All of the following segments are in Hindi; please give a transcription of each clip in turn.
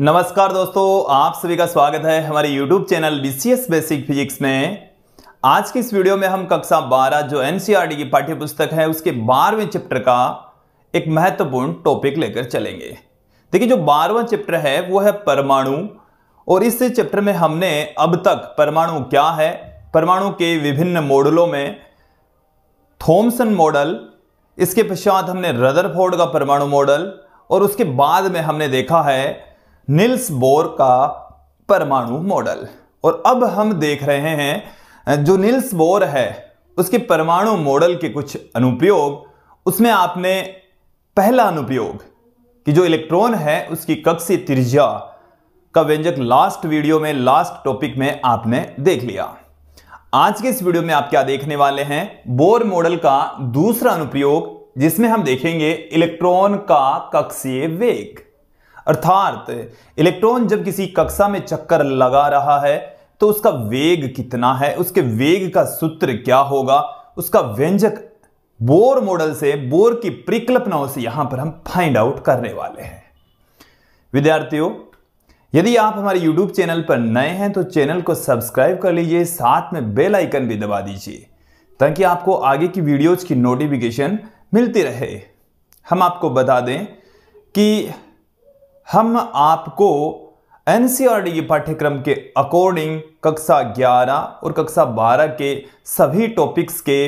नमस्कार दोस्तों आप सभी का स्वागत है हमारे YouTube channel B Basic Physics में आज की इस वीडियो में हम कक्षा 12 जो एन e की पाठ्यपुस्तक है उसके बारहवें चैप्टर का एक महत्वपूर्ण टॉपिक लेकर चलेंगे देखिए जो बारहवां चैप्टर है वो है परमाणु और इस चैप्टर में हमने अब तक परमाणु क्या है परमाणु के विभिन्न मॉडलों में थोमसन मॉडल इसके पश्चात हमने रदरफोर्ड का परमाणु मॉडल और उसके बाद में हमने देखा है निल्स बोर का परमाणु मॉडल और अब हम देख रहे हैं जो निल्स बोर है उसके परमाणु मॉडल के कुछ अनुपयोग उसमें आपने पहला अनुपयोग कि जो इलेक्ट्रॉन है उसकी कक्षीय त्रिज्या का व्यंजक लास्ट वीडियो में लास्ट टॉपिक में आपने देख लिया आज के इस वीडियो में आप क्या देखने वाले हैं बोर मॉडल का दूसरा अनुपयोग जिसमें हम देखेंगे इलेक्ट्रॉन का कक्षीय वेग अर्थात इलेक्ट्रॉन जब किसी कक्षा में चक्कर लगा रहा है तो उसका वेग कितना है उसके वेग का सूत्र क्या होगा उसका व्यंजक बोर मॉडल से बोर की परिकल्पनाओं से यहां पर हम फाइंड आउट करने वाले हैं विद्यार्थियों यदि आप हमारे YouTube चैनल पर नए हैं तो चैनल को सब्सक्राइब कर लीजिए साथ में बेल आइकन भी दबा दीजिए ताकि आपको आगे की वीडियोज की नोटिफिकेशन मिलती रहे हम आपको बता दें कि हम आपको एन पाठ्यक्रम के अकॉर्डिंग कक्षा 11 और कक्षा 12 के सभी टॉपिक्स के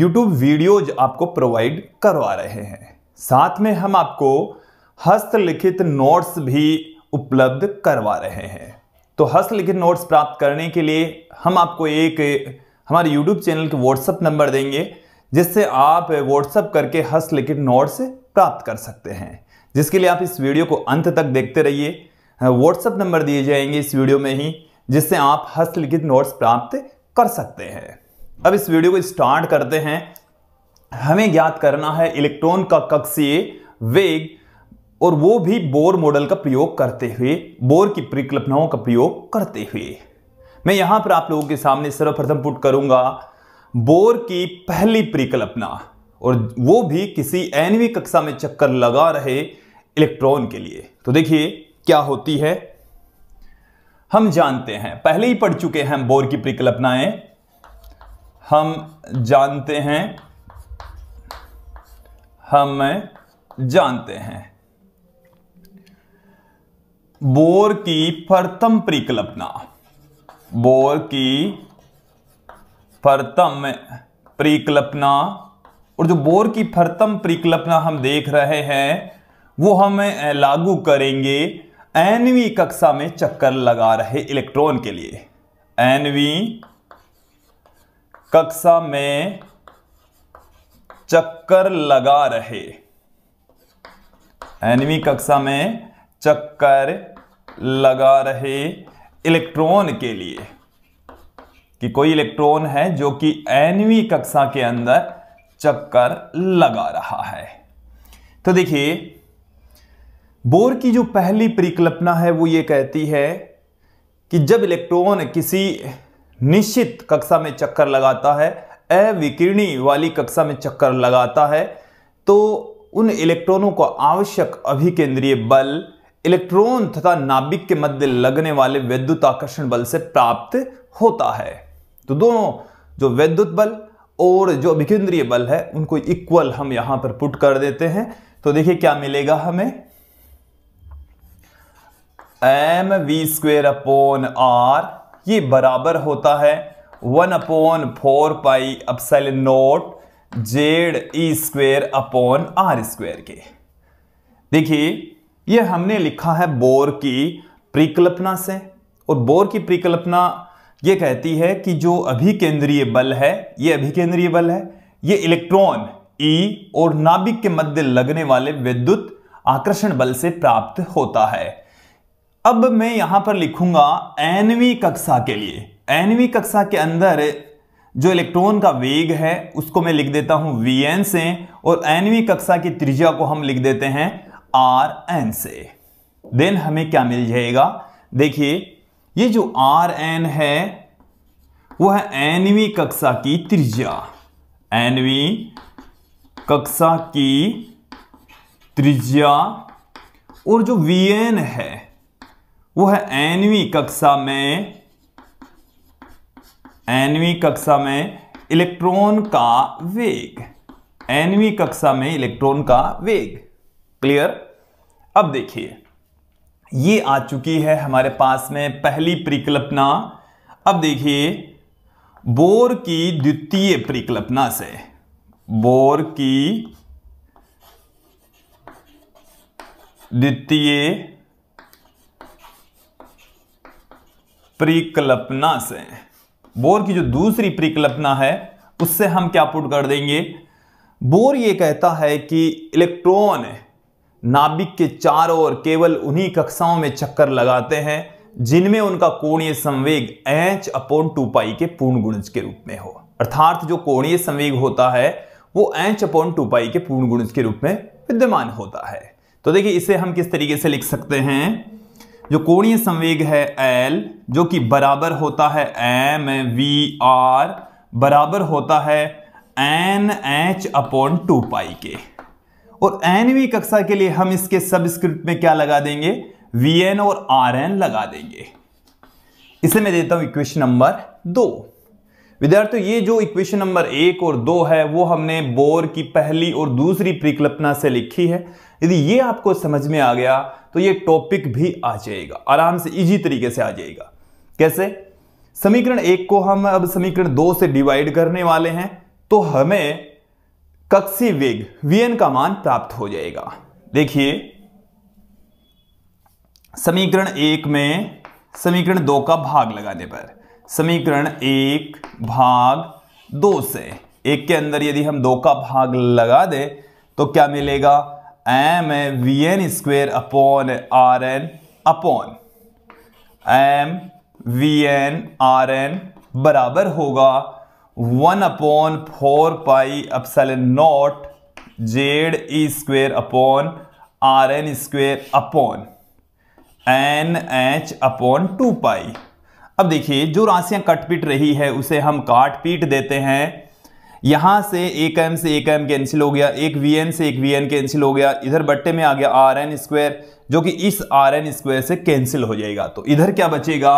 यूट्यूब वीडियोज आपको प्रोवाइड करवा रहे हैं साथ में हम आपको हस्तलिखित नोट्स भी उपलब्ध करवा रहे हैं तो हस्तलिखित नोट्स प्राप्त करने के लिए हम आपको एक हमारे यूट्यूब चैनल के व्हाट्सएप नंबर देंगे जिससे आप व्हाट्सएप करके हस्तलिखित नोट्स प्राप्त कर सकते हैं जिसके लिए आप इस वीडियो को अंत तक देखते रहिए व्हाट्सअप नंबर दिए जाएंगे इस वीडियो में ही जिससे आप हस्तलिखित नोट्स प्राप्त कर सकते हैं अब इस वीडियो को स्टार्ट करते हैं हमें ज्ञात करना है इलेक्ट्रॉन का कक्षीय वेग और वो भी बोर मॉडल का प्रयोग करते हुए बोर की परिकल्पनाओं का प्रयोग करते हुए मैं यहां पर आप लोगों के सामने सर्वप्रथम पुट करूंगा बोर की पहली परिकल्पना और वो भी किसी एनवी कक्षा में चक्कर लगा रहे इलेक्ट्रॉन के लिए तो देखिए क्या होती है हम जानते हैं पहले ही पढ़ चुके हैं बोर की परिकल्पनाएं हम जानते हैं हम जानते हैं बोर की प्रथम परिकल्पना बोर की प्रथम परिकल्पना और जो बोर की प्रथम परिकल्पना हम देख रहे हैं वो हम लागू करेंगे एनवी कक्षा में चक्कर लगा रहे इलेक्ट्रॉन के लिए एनवी कक्षा में चक्कर लगा रहे एनवी कक्षा में चक्कर लगा रहे इलेक्ट्रॉन के लिए कि कोई इलेक्ट्रॉन है जो कि एनवी कक्षा के अंदर चक्कर लगा रहा है तो देखिए बोर की जो पहली परिकल्पना है वो ये कहती है कि जब इलेक्ट्रॉन किसी निश्चित कक्षा में चक्कर लगाता है अविकिरणी वाली कक्षा में चक्कर लगाता है तो उन इलेक्ट्रॉनों को आवश्यक अभिकेंद्रीय बल इलेक्ट्रॉन तथा नाभिक के मध्य लगने वाले विद्युत आकर्षण बल से प्राप्त होता है तो दोनों जो विद्युत बल और जो विकेंद्रीय बल है उनको इक्वल हम यहां पर पुट कर देते हैं तो देखिए क्या मिलेगा हमें M V square upon R ये बराबर होता है one upon four pi epsilon naught Z E square upon R square के देखिए ये हमने लिखा है बोर की प्रिकल्पना से और बोर की प्रिकल्पना ये कहती है कि जो अभिकेंद्रीय बल है ये अभिकेंद्रीय बल है ये इलेक्ट्रॉन ई और नाभिक के मध्य लगने वाले विद्युत आकर्षण बल से प्राप्त होता है अब मैं यहां पर लिखूंगा एनवी कक्षा के लिए एनवी कक्षा के अंदर जो इलेक्ट्रॉन का वेग है उसको मैं लिख देता हूं वी एन से और एनवी कक्षा की त्रिज्या को हम लिख देते हैं आर एन से देन हमें क्या मिल जाएगा देखिए ये जो आर एन है वो है एनवी कक्षा की त्रिज्या एनवी कक्षा की त्रिज्या और जो वी एन है वो है एनवी कक्षा में एनवी कक्षा में इलेक्ट्रॉन का वेग एनवी कक्षा में इलेक्ट्रॉन का वेग क्लियर अब देखिए ये आ चुकी है हमारे पास में पहली परिकल्पना अब देखिए बोर की द्वितीय परिकल्पना से बोर की द्वितीय परिकल्पना से बोर की जो दूसरी परिकल्पना है उससे हम क्या पुट कर देंगे बोर ये कहता है कि इलेक्ट्रॉन नाभिक के चारों ओर केवल उन्हीं कक्षाओं में चक्कर लगाते हैं जिनमें उनका कोणीय संवेग एच अपॉन टू पाई के पूर्ण गुणज के रूप में हो अर्थात जो कोणीय संवेग होता है वो एच अपॉन टू पाई के पूर्ण गुणज के रूप में विद्यमान होता है तो देखिए इसे हम किस तरीके से लिख सकते हैं जो कोणीय संवेग है एल जो कि बराबर होता है एम वी आर बराबर होता है N H upon two pi के और एनवी कक्षा के लिए हम इसके सबस्क्रिप्ट में क्या लगा देंगे वीएन और आरएन लगा देंगे इसे मैं देता हूं इक्वेशन नंबर दो विद्यार्थियों ये जो इक्वेशन नंबर एक और दो है वो हमने बोर की पहली और दूसरी परिकल्पना से लिखी है यदि ये आपको समझ में आ गया तो ये टॉपिक भी आ जाएगा आराम से इजी तरीके से आ जाएगा कैसे समीकरण एक को हम अब समीकरण दो से डिवाइड करने वाले हैं तो हमें कक्षी वेग vn का मान प्राप्त हो जाएगा देखिए समीकरण एक में समीकरण दो का भाग लगाने पर समीकरण एक भाग दो से एक के अंदर यदि हम दो का भाग लगा दे तो क्या मिलेगा एम है V N square upon R N upon M V N R N बराबर होगा one upon four pi epsilon naught Z E square upon R N square upon N H upon two pi अब देखिए जो राशियां कट पीट रही है उसे हम काट पीट देते हैं यहां से एक एम से एक एम कैंसिल हो गया एक वी एन से एक वी एन कैंसिल हो गया इधर बट्टे में आ गया आर एन स्क्वेयर जो कि इस आर एन स्क्वेयर से कैंसिल हो जाएगा तो इधर क्या बचेगा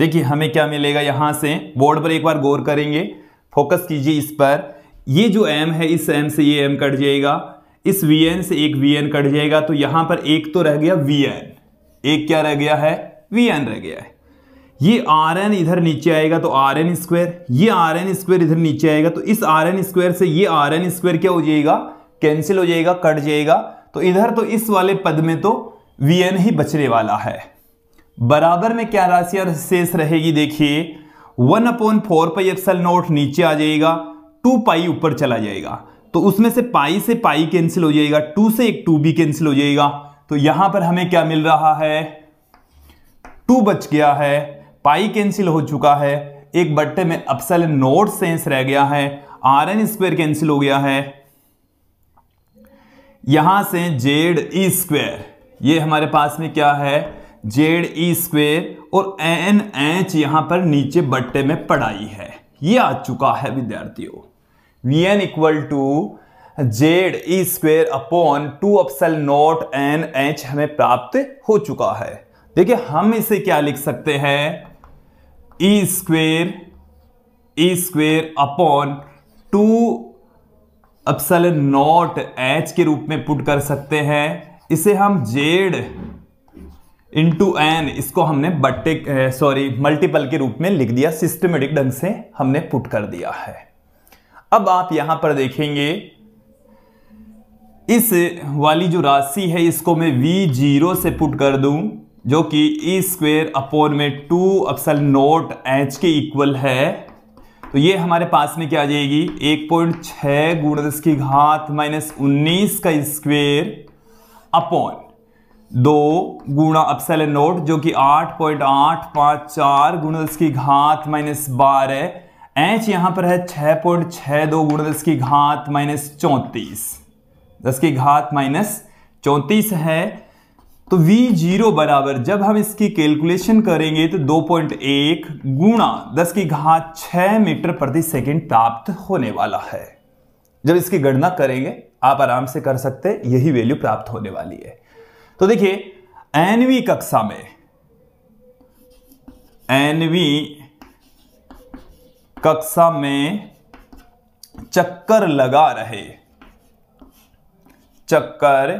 देखिए हमें क्या मिलेगा यहाँ से बोर्ड पर एक बार गौर करेंगे फोकस कीजिए इस पर ये जो एम है इस एम से ये एम कट जाएगा इस वी एन से एक वी एन कट जाएगा तो यहाँ पर एक तो रह गया वी एन एक क्या रह गया है वी एन रह गया है ये आर एन इधर नीचे आएगा तो आर एन स्क्वायर ये आर एन स्क्वायर इधर नीचे आएगा तो इस आर एन स्क्वायर से ये आर एन स्क्वायर क्या हो जाएगा कैंसिल हो जाएगा कट जाएगा तो इधर तो इस वाले पद में तो वी एन ही बचने वाला है बराबर में क्या राशि और शेष रहेगी देखिए one upon four pi epsilon naught नीचे आ जाएगा टू पाई ऊपर चला जाएगा तो उसमें से पाई से पाई कैंसिल हो जाएगा टू से एक टू भी कैंसिल हो जाएगा तो यहां पर हमें क्या मिल रहा है टू बच गया है पाई कैंसिल हो चुका है एक बट्टे में अपसल नोट सेंस रह गया है आर एन स्क्वेयर कैंसिल हो गया है यहां से जेड ई स्क्वेयर ये हमारे पास में क्या है जेड ई स्क्वेयर और एन एच यहां पर नीचे बट्टे में पढ़ाई है ये आ चुका है विद्यार्थियों V N equal to Z E square upon two epsilon naught N H हमें प्राप्त हो चुका है देखिए हम इसे क्या लिख सकते हैं E square E square upon two epsilon naught H के रूप में पुट कर सकते हैं इसे हम जेड इंटू एन इसको हमने बट्टे सॉरी मल्टीपल के रूप में लिख दिया सिस्टमेटिक ढंग से हमने पुट कर दिया है अब आप यहां पर देखेंगे इस वाली जो राशि है इसको मैं वी जीरो से पुट कर दूं जो कि ई स्क्वेयर अपोन में टू अक्सल नोट एच के इक्वल है तो ये हमारे पास में क्या आ जाएगी एक पॉइंट छ गुण दस की घात माइनस उन्नीस का स्क्वेयर अपॉन दो गुणा अपसेल नोट जो कि आठ पॉइंट आठ पाँच चार गुणदस की घात माइनस बारह एच यहां पर है छः पॉइंट छः दो गुणदस की घात माइनस चौंतीस दस की घात माइनस चौंतीस है तो V जीरो बराबर जब हम इसकी कैलकुलेशन करेंगे तो 2.1 पॉइंट एक गुणा दस की घात 6 मीटर प्रति सेकंड प्राप्त होने वाला है जब इसकी गणना करेंगे आप आराम से कर सकते यही वैल्यू प्राप्त होने वाली है तो देखिए एनवी कक्षा में एनवी कक्षा में चक्कर लगा रहे चक्कर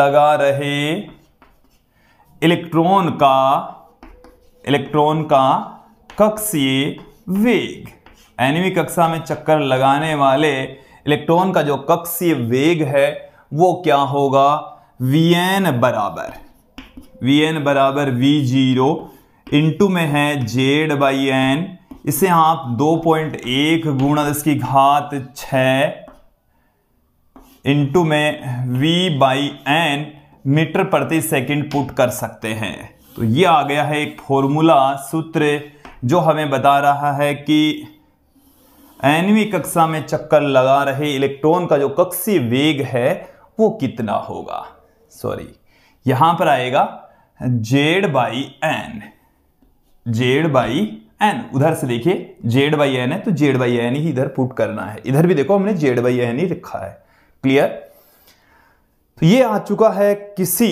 लगा रहे इलेक्ट्रॉन का इलेक्ट्रॉन का कक्षीय वेग एनवी कक्षा में चक्कर लगाने वाले इलेक्ट्रॉन का जो कक्षीय वेग है वो क्या होगा वी एन बराबर वी एन बराबर वी जीरो इंटू में है जेड बाई एन इसे आप दो पॉइंट एक गुणा इसकी घात छ इंटू में वी बाई एन मीटर प्रति सेकंड पुट कर सकते हैं तो ये आ गया है एक फॉर्मूला सूत्र जो हमें बता रहा है कि एनवी कक्षा में चक्कर लगा रहे इलेक्ट्रॉन का जो कक्षीय वेग है वो कितना होगा सॉरी यहां पर आएगा Z by N Z by N उधर से देखिए जेड बाई एन है तो जेड बाई एन ही इधर पुट करना है इधर भी देखो हमने जेड बाई एन ही रखा है क्लियर तो ये आ चुका है किसी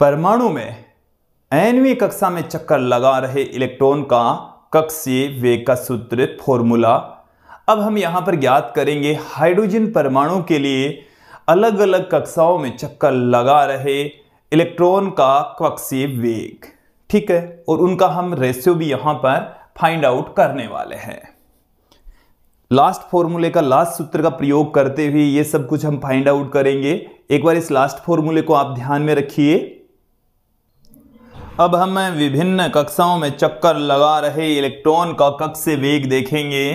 परमाणु में एनवी कक्षा में चक्कर लगा रहे इलेक्ट्रॉन का कक्षीय वेग का सूत्र फॉर्मूला अब हम यहां पर ज्ञात करेंगे हाइड्रोजन परमाणु के लिए अलग अलग कक्षाओं में चक्कर लगा रहे इलेक्ट्रॉन का कक्षीय वेग ठीक है और उनका हम रेशियो भी यहां पर फाइंड आउट करने वाले हैं लास्ट फॉर्मूले का लास्ट सूत्र का प्रयोग करते हुए ये सब कुछ हम फाइंड आउट करेंगे एक बार इस लास्ट फॉर्मूले को आप ध्यान में रखिए अब हम विभिन्न कक्षाओं में चक्कर लगा रहे इलेक्ट्रॉन का कक्ष वेग देखेंगे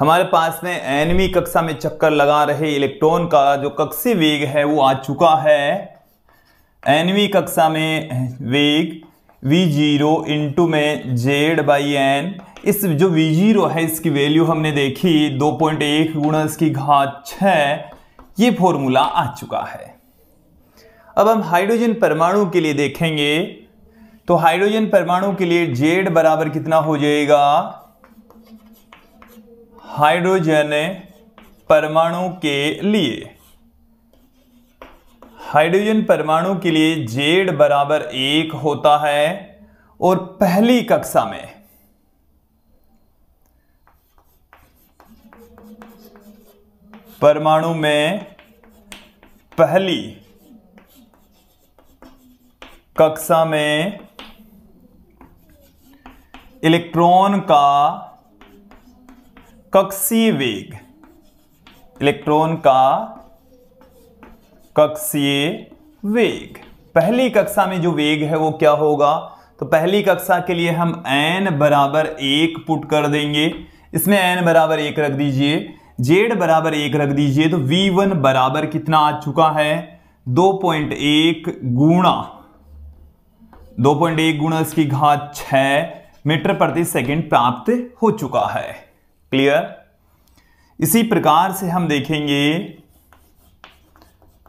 हमारे पास में एनवी कक्षा में चक्कर लगा रहे इलेक्ट्रॉन का जो कक्षी वेग है वो आ चुका है एनवी कक्षा में वेग वी जीरो इंटू में जेड बाई एन इस जो वी जीरो है इसकी वैल्यू हमने देखी दो पॉइंट एक गुणा इसकी घात छः ये फॉर्मूला आ चुका है अब हम हाइड्रोजन परमाणु के लिए देखेंगे तो हाइड्रोजन परमाणु के लिए जेड बराबर कितना हो जाएगा हाइड्रोजन परमाणु के लिए हाइड्रोजन परमाणु के लिए जेड बराबर एक होता है और पहली कक्षा में परमाणु में पहली कक्षा में इलेक्ट्रॉन का कक्षीय वेग इलेक्ट्रॉन का कक्षीय वेग पहली कक्षा में जो वेग है वो क्या होगा तो पहली कक्षा के लिए हम एन बराबर एक पुट कर देंगे इसमें एन बराबर एक रख दीजिए जेड बराबर एक रख दीजिए तो वी वन बराबर कितना आ चुका है दो पॉइंट एक गुणा दो पॉइंट एक गुणा इसकी घात छ मीटर प्रति सेकंड प्राप्त हो चुका है क्लियर इसी प्रकार से हम देखेंगे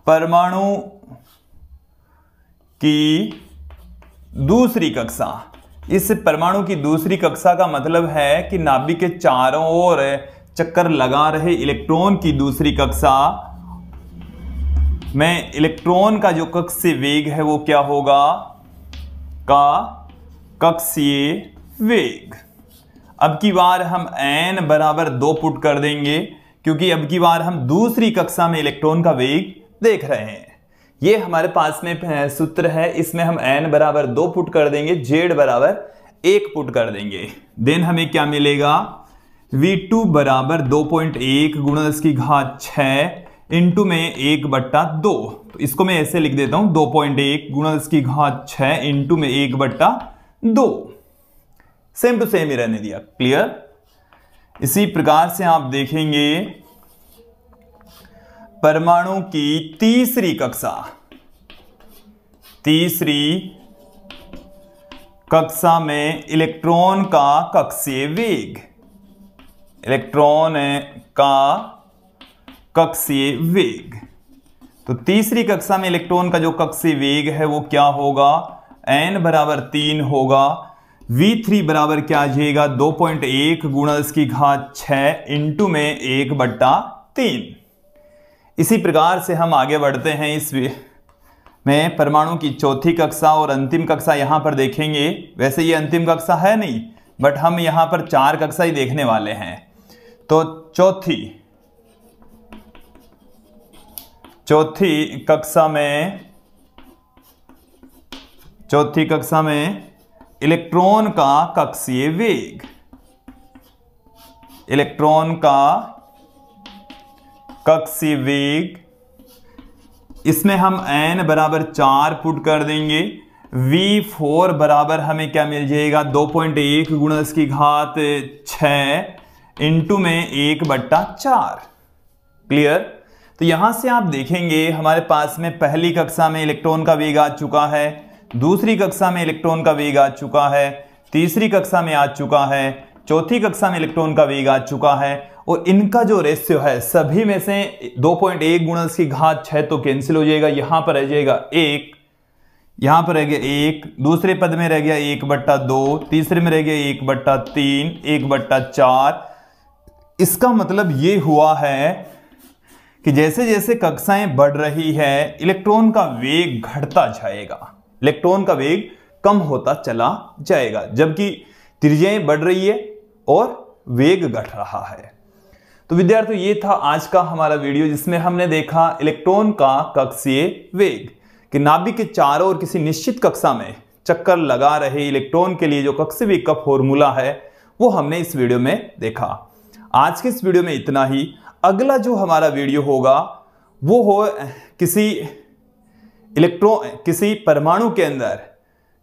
परमाणु की दूसरी कक्षा इस परमाणु की दूसरी कक्षा का मतलब है कि नाभिक के चारों ओर चक्कर लगा रहे इलेक्ट्रॉन की दूसरी कक्षा में इलेक्ट्रॉन का जो कक्ष वेग है वो क्या होगा का कक्षीय वेग अब की बार हम एन बराबर दो पुट कर देंगे क्योंकि अब की बार हम दूसरी कक्षा में इलेक्ट्रॉन का वेग देख रहे हैं ये हमारे पास में सूत्र है इसमें हम एन बराबर दो पुट कर देंगे जेड बराबर एक पुट कर देंगे देन हमें क्या मिलेगा वी टू बराबर दो पॉइंट एक गुण दस की घात छ इंटू में एक बट्टा दो तो इसको मैं ऐसे लिख देता हूं दो पॉइंट एक गुण दस की घात छ इंटू में एक बट्टा दो सेम टू सेम ही रहने दिया क्लियर इसी प्रकार से आप देखेंगे परमाणु की तीसरी कक्षा तीसरी कक्षा में इलेक्ट्रॉन का कक्षीय वेग इलेक्ट्रॉन का कक्षीय वेग तो तीसरी कक्षा में इलेक्ट्रॉन का जो कक्षीय वेग है वो क्या होगा एन बराबर तीन होगा V3 बराबर क्या आ जाएगा दो पॉइंट एक गुणा इसकी की घात छ इंटू में एक बट्टा तीन इसी प्रकार से हम आगे बढ़ते हैं इस में परमाणु की चौथी कक्षा और अंतिम कक्षा यहां पर देखेंगे वैसे ये अंतिम कक्षा है नहीं बट हम यहां पर चार कक्षा ही देखने वाले हैं तो चौथी चौथी कक्षा में चौथी कक्षा में इलेक्ट्रॉन का कक्षीय वेग इलेक्ट्रॉन का कक्षीय वेग इसमें हम एन बराबर चार पुट कर देंगे वी फोर बराबर हमें क्या मिल जाएगा दो पॉइंट एक गुणस की घात छ इंटू में एक बट्टा चार क्लियर तो यहां से आप देखेंगे हमारे पास में पहली कक्षा में इलेक्ट्रॉन का वेग आ चुका है दूसरी कक्षा में इलेक्ट्रॉन का वेग आ चुका है तीसरी कक्षा में आ चुका है चौथी कक्षा में इलेक्ट्रॉन का वेग आ चुका है और इनका जो रेशियो है सभी में से 2.1 पॉइंट एक गुणस की घात छह तो कैंसिल हो जाएगा यहां पर रह जाएगा एक यहां पर रह गया एक दूसरे पद में रह गया एक बट्टा दो तीसरे में रह गया एक बट्टा तीन एक बट्टा चार इसका मतलब ये हुआ है कि जैसे जैसे कक्षाएं बढ़ रही है इलेक्ट्रॉन का वेग घटता जाएगा इलेक्ट्रॉन का वेग कम होता चला जाएगा जबकि त्रिज्याएं बढ़ रही है और वेग घट रहा है तो विद्यार्थियों ये था आज का हमारा वीडियो जिसमें हमने देखा इलेक्ट्रॉन का कक्षीय वेग कि नाभिक के चारों ओर किसी निश्चित कक्षा में चक्कर लगा रहे इलेक्ट्रॉन के लिए जो कक्षीय वेग का फॉर्मूला है वो हमने इस वीडियो में देखा आज के इस वीडियो में इतना ही अगला जो हमारा वीडियो होगा वो हो किसी इलेक्ट्रॉन किसी परमाणु के अंदर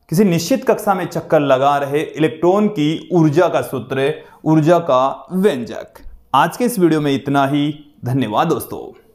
किसी निश्चित कक्षा में चक्कर लगा रहे इलेक्ट्रॉन की ऊर्जा का सूत्र ऊर्जा का व्यंजक आज के इस वीडियो में इतना ही धन्यवाद दोस्तों